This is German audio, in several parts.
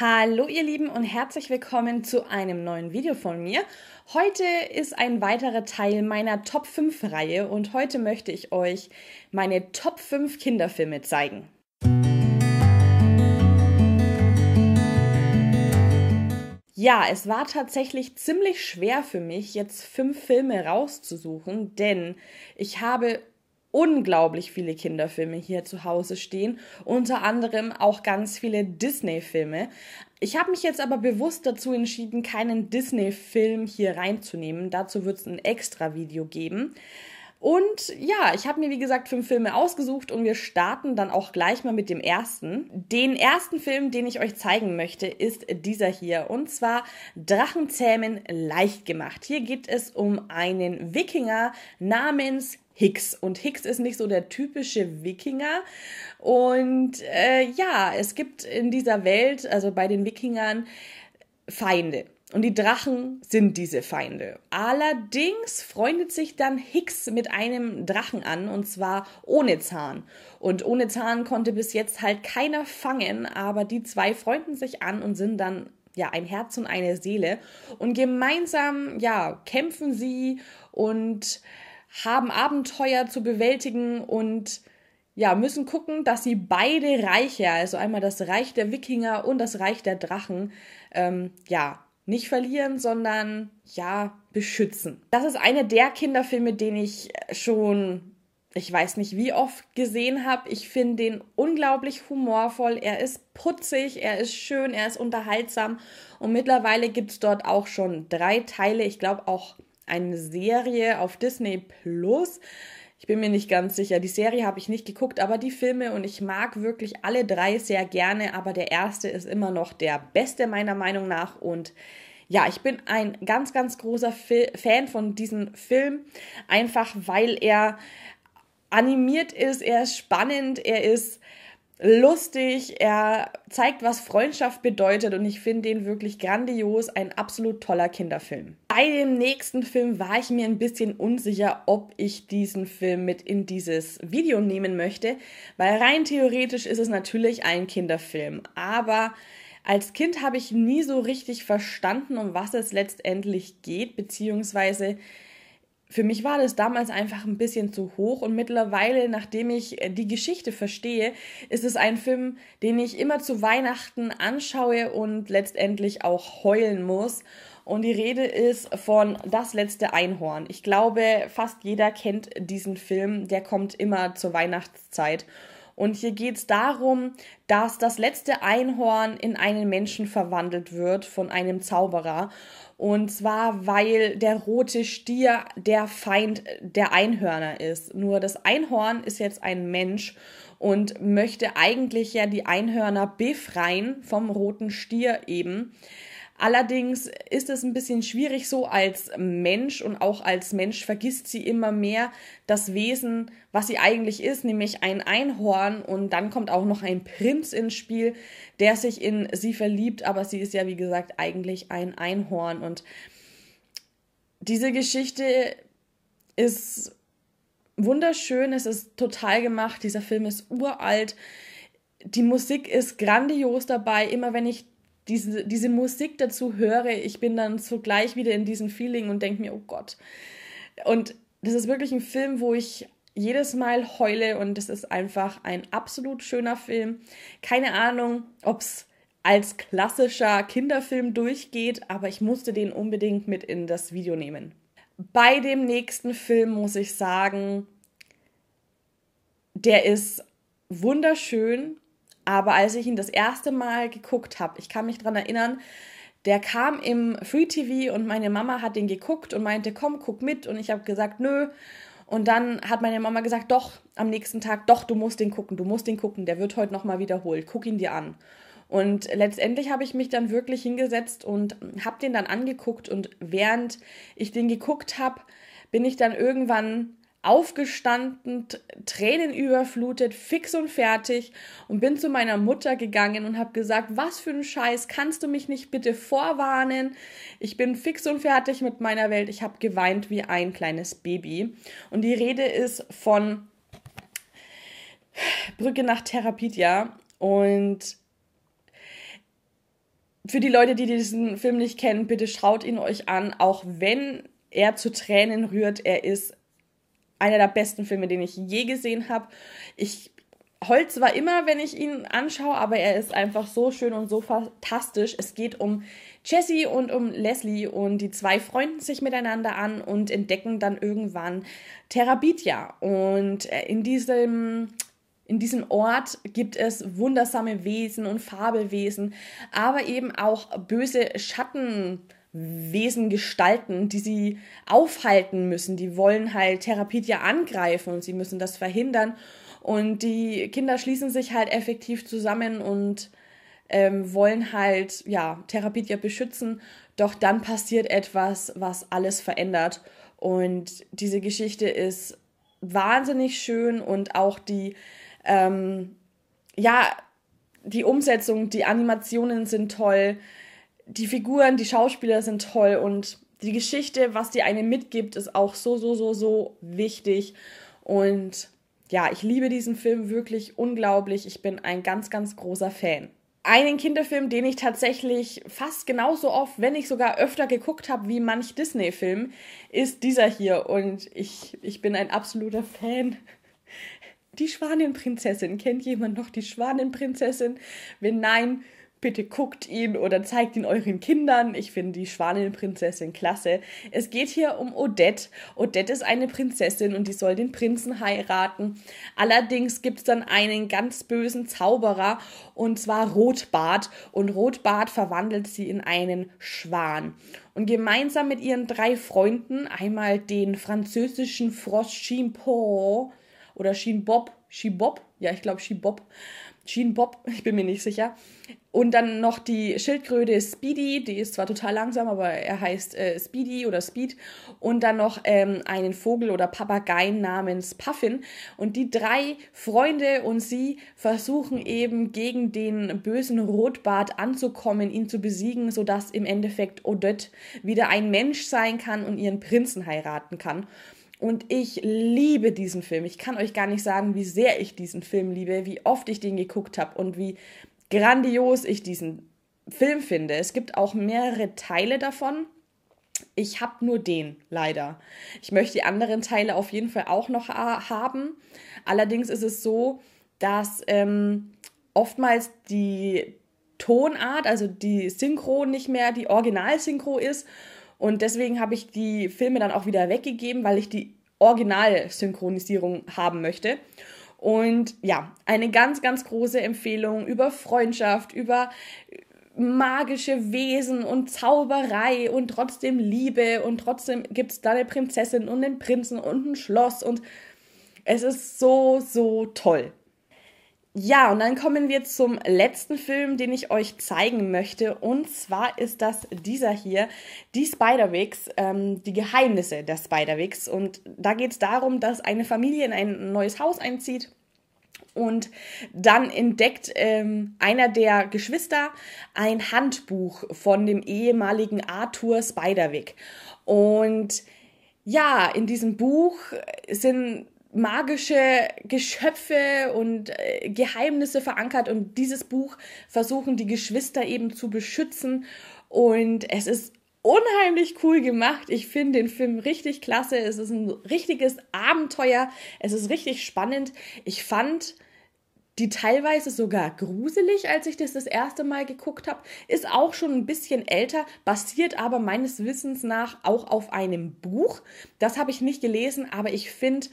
Hallo ihr Lieben und herzlich willkommen zu einem neuen Video von mir. Heute ist ein weiterer Teil meiner Top 5 Reihe und heute möchte ich euch meine Top 5 Kinderfilme zeigen. Ja, es war tatsächlich ziemlich schwer für mich, jetzt fünf Filme rauszusuchen, denn ich habe unglaublich viele Kinderfilme hier zu Hause stehen, unter anderem auch ganz viele Disney-Filme. Ich habe mich jetzt aber bewusst dazu entschieden, keinen Disney-Film hier reinzunehmen. Dazu wird es ein extra Video geben. Und ja, ich habe mir wie gesagt fünf Filme ausgesucht und wir starten dann auch gleich mal mit dem ersten. Den ersten Film, den ich euch zeigen möchte, ist dieser hier und zwar Drachenzähmen leicht gemacht. Hier geht es um einen Wikinger namens Hicks. Und Hicks ist nicht so der typische Wikinger. Und äh, ja, es gibt in dieser Welt, also bei den Wikingern, Feinde. Und die Drachen sind diese Feinde. Allerdings freundet sich dann Hicks mit einem Drachen an, und zwar ohne Zahn. Und ohne Zahn konnte bis jetzt halt keiner fangen, aber die zwei freunden sich an und sind dann ja ein Herz und eine Seele. Und gemeinsam, ja, kämpfen sie und haben Abenteuer zu bewältigen und ja, müssen gucken, dass sie beide Reiche, also einmal das Reich der Wikinger und das Reich der Drachen, ähm, ja, nicht verlieren, sondern ja, beschützen. Das ist einer der Kinderfilme, den ich schon, ich weiß nicht wie oft gesehen habe. Ich finde den unglaublich humorvoll. Er ist putzig, er ist schön, er ist unterhaltsam. Und mittlerweile gibt es dort auch schon drei Teile. Ich glaube auch eine Serie auf Disney Plus. Ich bin mir nicht ganz sicher. Die Serie habe ich nicht geguckt, aber die Filme und ich mag wirklich alle drei sehr gerne, aber der erste ist immer noch der beste meiner Meinung nach und ja, ich bin ein ganz, ganz großer Fil Fan von diesem Film, einfach weil er animiert ist, er ist spannend, er ist lustig, er zeigt, was Freundschaft bedeutet und ich finde den wirklich grandios, ein absolut toller Kinderfilm. Bei dem nächsten Film war ich mir ein bisschen unsicher, ob ich diesen Film mit in dieses Video nehmen möchte, weil rein theoretisch ist es natürlich ein Kinderfilm, aber als Kind habe ich nie so richtig verstanden, um was es letztendlich geht, beziehungsweise für mich war das damals einfach ein bisschen zu hoch und mittlerweile, nachdem ich äh, die Geschichte verstehe, ist es ein Film, den ich immer zu Weihnachten anschaue und letztendlich auch heulen muss. Und die Rede ist von Das letzte Einhorn. Ich glaube, fast jeder kennt diesen Film, der kommt immer zur Weihnachtszeit. Und hier geht es darum, dass das letzte Einhorn in einen Menschen verwandelt wird von einem Zauberer. Und zwar, weil der rote Stier der Feind der Einhörner ist. Nur das Einhorn ist jetzt ein Mensch und möchte eigentlich ja die Einhörner befreien vom roten Stier eben. Allerdings ist es ein bisschen schwierig so als Mensch und auch als Mensch vergisst sie immer mehr das Wesen, was sie eigentlich ist, nämlich ein Einhorn und dann kommt auch noch ein Prinz ins Spiel, der sich in sie verliebt, aber sie ist ja wie gesagt eigentlich ein Einhorn und diese Geschichte ist wunderschön, es ist total gemacht, dieser Film ist uralt. Die Musik ist grandios dabei. Immer wenn ich diese, diese Musik dazu höre, ich bin dann sogleich wieder in diesem Feeling und denke mir, oh Gott. Und das ist wirklich ein Film, wo ich jedes Mal heule und es ist einfach ein absolut schöner Film. Keine Ahnung, ob es als klassischer Kinderfilm durchgeht, aber ich musste den unbedingt mit in das Video nehmen. Bei dem nächsten Film muss ich sagen, der ist wunderschön, aber als ich ihn das erste Mal geguckt habe, ich kann mich daran erinnern, der kam im Free TV und meine Mama hat den geguckt und meinte, komm, guck mit. Und ich habe gesagt, nö. Und dann hat meine Mama gesagt, doch, am nächsten Tag, doch, du musst den gucken, du musst den gucken, der wird heute nochmal wiederholt, guck ihn dir an. Und letztendlich habe ich mich dann wirklich hingesetzt und habe den dann angeguckt und während ich den geguckt habe, bin ich dann irgendwann aufgestanden, Tränen überflutet, fix und fertig und bin zu meiner Mutter gegangen und habe gesagt, was für ein Scheiß, kannst du mich nicht bitte vorwarnen? Ich bin fix und fertig mit meiner Welt. Ich habe geweint wie ein kleines Baby und die Rede ist von Brücke nach Therapitia und für die Leute, die diesen Film nicht kennen, bitte schaut ihn euch an, auch wenn er zu Tränen rührt, er ist einer der besten Filme, den ich je gesehen habe. Ich heul zwar immer, wenn ich ihn anschaue, aber er ist einfach so schön und so fantastisch. Es geht um Jesse und um Leslie und die zwei freunden sich miteinander an und entdecken dann irgendwann Therabitia. Und äh, in diesem in diesem Ort gibt es wundersame Wesen und Fabelwesen, aber eben auch böse Schatten, Wesen gestalten, die sie aufhalten müssen. Die wollen halt Therapie angreifen und sie müssen das verhindern. Und die Kinder schließen sich halt effektiv zusammen und ähm, wollen halt, ja, Therapie beschützen. Doch dann passiert etwas, was alles verändert. Und diese Geschichte ist wahnsinnig schön und auch die, ähm, ja, die Umsetzung, die Animationen sind toll die Figuren, die Schauspieler sind toll und die Geschichte, was die einem mitgibt, ist auch so, so, so, so wichtig. Und ja, ich liebe diesen Film wirklich unglaublich. Ich bin ein ganz, ganz großer Fan. Einen Kinderfilm, den ich tatsächlich fast genauso oft, wenn nicht sogar öfter geguckt habe wie manch Disney-Film, ist dieser hier. Und ich, ich bin ein absoluter Fan. Die Schwanenprinzessin. Kennt jemand noch die Schwanenprinzessin? Wenn nein, bitte guckt ihn oder zeigt ihn euren Kindern. Ich finde die Schwanenprinzessin klasse. Es geht hier um Odette. Odette ist eine Prinzessin und die soll den Prinzen heiraten. Allerdings gibt es dann einen ganz bösen Zauberer und zwar Rotbart. Und Rotbart verwandelt sie in einen Schwan. Und gemeinsam mit ihren drei Freunden, einmal den französischen Frosch Chimpot oder Chinbob, Chibob, ja, ich glaube Chibob, Jean Bob, ich bin mir nicht sicher, und dann noch die Schildkröte Speedy, die ist zwar total langsam, aber er heißt äh, Speedy oder Speed. Und dann noch ähm, einen Vogel oder Papagei namens Puffin. Und die drei Freunde und sie versuchen eben gegen den bösen Rotbart anzukommen, ihn zu besiegen, sodass im Endeffekt Odette wieder ein Mensch sein kann und ihren Prinzen heiraten kann. Und ich liebe diesen Film. Ich kann euch gar nicht sagen, wie sehr ich diesen Film liebe, wie oft ich den geguckt habe und wie grandios ich diesen Film finde. Es gibt auch mehrere Teile davon. Ich habe nur den, leider. Ich möchte die anderen Teile auf jeden Fall auch noch äh, haben. Allerdings ist es so, dass ähm, oftmals die Tonart, also die Synchro nicht mehr die Original-Synchro ist. Und deswegen habe ich die Filme dann auch wieder weggegeben, weil ich die Originalsynchronisierung haben möchte. Und ja, eine ganz, ganz große Empfehlung über Freundschaft, über magische Wesen und Zauberei und trotzdem Liebe und trotzdem gibt es da eine Prinzessin und einen Prinzen und ein Schloss und es ist so, so toll. Ja, und dann kommen wir zum letzten Film, den ich euch zeigen möchte. Und zwar ist das dieser hier, die Spiderwigs, ähm, die Geheimnisse der Spiderwigs. Und da geht es darum, dass eine Familie in ein neues Haus einzieht. Und dann entdeckt ähm, einer der Geschwister ein Handbuch von dem ehemaligen Arthur Spiderwick. Und ja, in diesem Buch sind magische Geschöpfe und äh, Geheimnisse verankert und dieses Buch versuchen die Geschwister eben zu beschützen und es ist unheimlich cool gemacht. Ich finde den Film richtig klasse. Es ist ein richtiges Abenteuer. Es ist richtig spannend. Ich fand die teilweise sogar gruselig, als ich das das erste Mal geguckt habe. Ist auch schon ein bisschen älter, basiert aber meines Wissens nach auch auf einem Buch. Das habe ich nicht gelesen, aber ich finde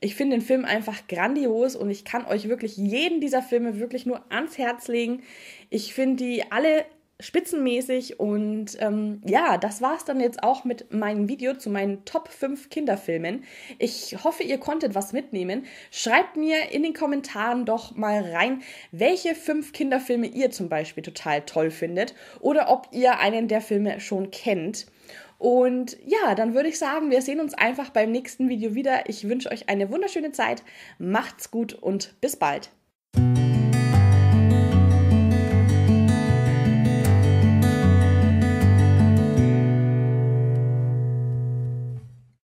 ich finde den Film einfach grandios und ich kann euch wirklich jeden dieser Filme wirklich nur ans Herz legen. Ich finde die alle spitzenmäßig und ähm, ja, das war es dann jetzt auch mit meinem Video zu meinen Top 5 Kinderfilmen. Ich hoffe, ihr konntet was mitnehmen. Schreibt mir in den Kommentaren doch mal rein, welche 5 Kinderfilme ihr zum Beispiel total toll findet oder ob ihr einen der Filme schon kennt. Und ja, dann würde ich sagen, wir sehen uns einfach beim nächsten Video wieder. Ich wünsche euch eine wunderschöne Zeit. Macht's gut und bis bald.